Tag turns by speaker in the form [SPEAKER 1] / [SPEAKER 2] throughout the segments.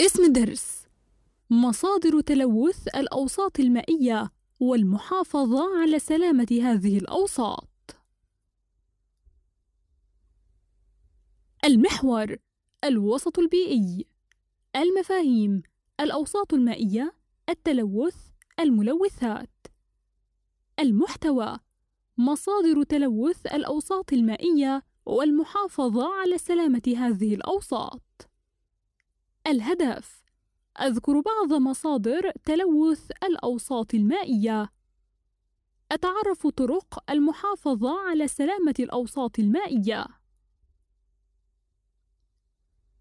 [SPEAKER 1] اسم الدرس مصادر تلوث الأوساط المائية والمحافظة على سلامة هذه الأوساط المحور الوسط البيئي المفاهيم الأوساط المائية التلوث الملوثات المحتوى مصادر تلوث الأوساط المائية والمحافظة على سلامة هذه الأوساط الهدف أذكر بعض مصادر تلوث الأوساط المائية أتعرف طرق المحافظة على سلامة الأوساط المائية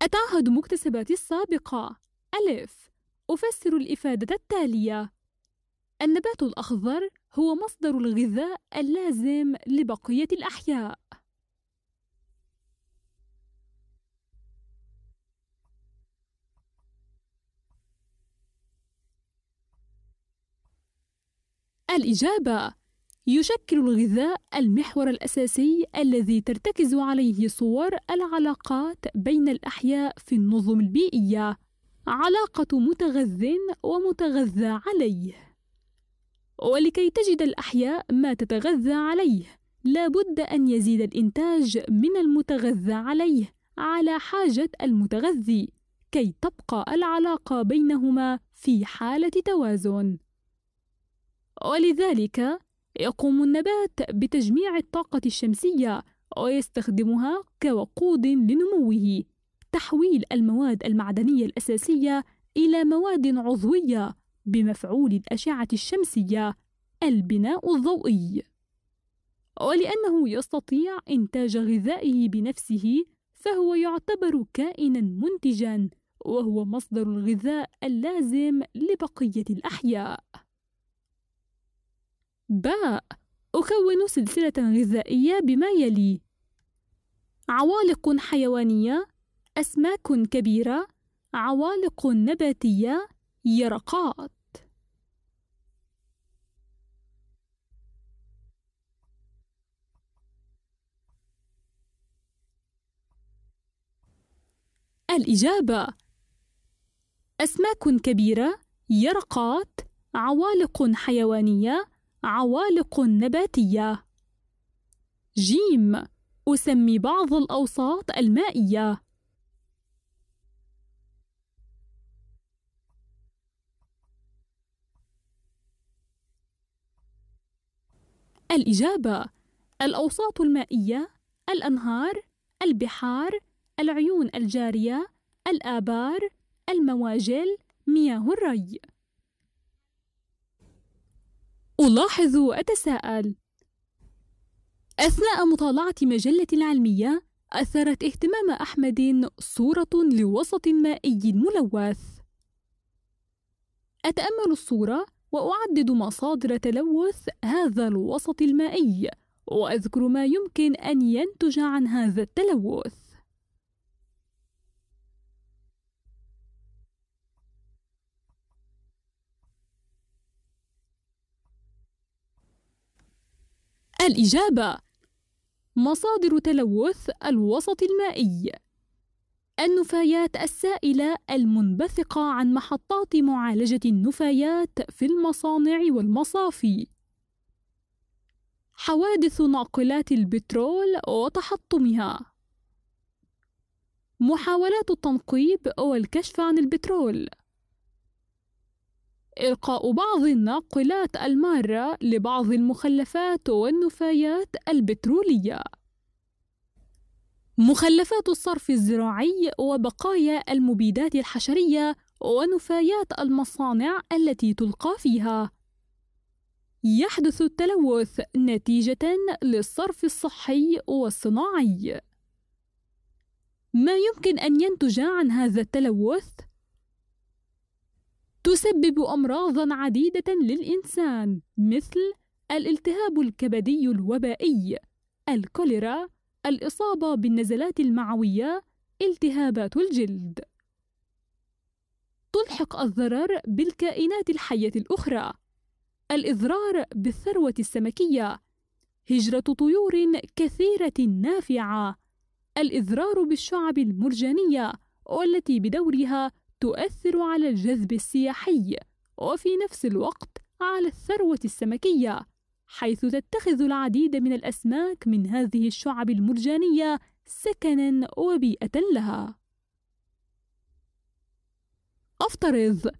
[SPEAKER 1] أتعهد مكتسباتي السابقة ألف أفسر الإفادة التالية النبات الأخضر هو مصدر الغذاء اللازم لبقية الأحياء الإجابة يشكل الغذاء المحور الأساسي الذي ترتكز عليه صور العلاقات بين الأحياء في النظم البيئية علاقة متغذ ومتغذى عليه ولكي تجد الأحياء ما تتغذى عليه لا بد أن يزيد الإنتاج من المتغذى عليه على حاجة المتغذي كي تبقى العلاقة بينهما في حالة توازن ولذلك يقوم النبات بتجميع الطاقة الشمسية ويستخدمها كوقود لنموه تحويل المواد المعدنية الأساسية إلى مواد عضوية بمفعول الأشعة الشمسية البناء الضوئي ولأنه يستطيع إنتاج غذائه بنفسه فهو يعتبر كائنا منتجا وهو مصدر الغذاء اللازم لبقية الأحياء باء أكون سلسلة غذائية بما يلي: عوالق حيوانية، أسماك كبيرة، عوالق نباتية، يرقات. الإجابة: أسماك كبيرة، يرقات، عوالق حيوانية، عوالق نباتية جيم أسمي بعض الأوساط المائية الإجابة الأوساط المائية الأنهار البحار العيون الجارية الآبار المواجل مياه الري ألاحظ وأتساءل أثناء مطالعة مجلة علمية أثرت اهتمام أحمد صورة لوسط مائي ملوث أتأمل الصورة وأعدد مصادر تلوث هذا الوسط المائي وأذكر ما يمكن أن ينتج عن هذا التلوث الإجابة مصادر تلوث الوسط المائي النفايات السائلة المنبثقة عن محطات معالجة النفايات في المصانع والمصافي حوادث ناقلات البترول وتحطمها محاولات التنقيب والكشف عن البترول إلقاء بعض الناقلات المارة لبعض المخلفات والنفايات البترولية مخلفات الصرف الزراعي وبقايا المبيدات الحشرية ونفايات المصانع التي تلقى فيها يحدث التلوث نتيجة للصرف الصحي والصناعي ما يمكن أن ينتج عن هذا التلوث تسبب أمراضا عديدة للإنسان مثل الالتهاب الكبدي الوبائي، الكوليرا، الإصابة بالنزلات المعوية، التهابات الجلد. تلحق الضرر بالكائنات الحية الأخرى، الإضرار بالثروة السمكية، هجرة طيور كثيرة نافعة، الإضرار بالشعب المرجانية والتي بدورها تؤثر على الجذب السياحي وفي نفس الوقت على الثروة السمكية حيث تتخذ العديد من الأسماك من هذه الشعب المرجانية سكنا وبيئة لها. أفترض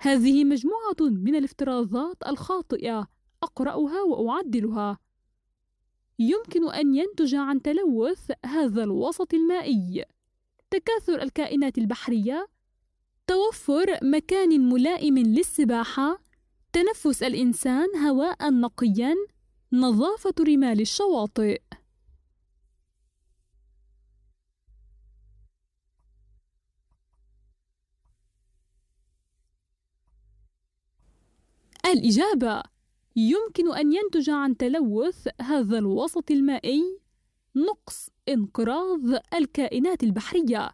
[SPEAKER 1] هذه مجموعة من الافتراضات الخاطئة أقرأها وأعدلها. يمكن أن ينتج عن تلوث هذا الوسط المائي تكاثر الكائنات البحرية توفر مكان ملائم للسباحة تنفس الإنسان هواء نقيا نظافة رمال الشواطئ الإجابة يمكن أن ينتج عن تلوث هذا الوسط المائي نقص انقراض الكائنات البحرية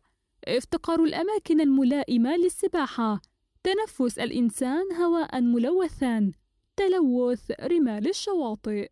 [SPEAKER 1] افتقار الأماكن الملائمة للسباحة تنفس الإنسان هواء ملوثا تلوث رمال الشواطئ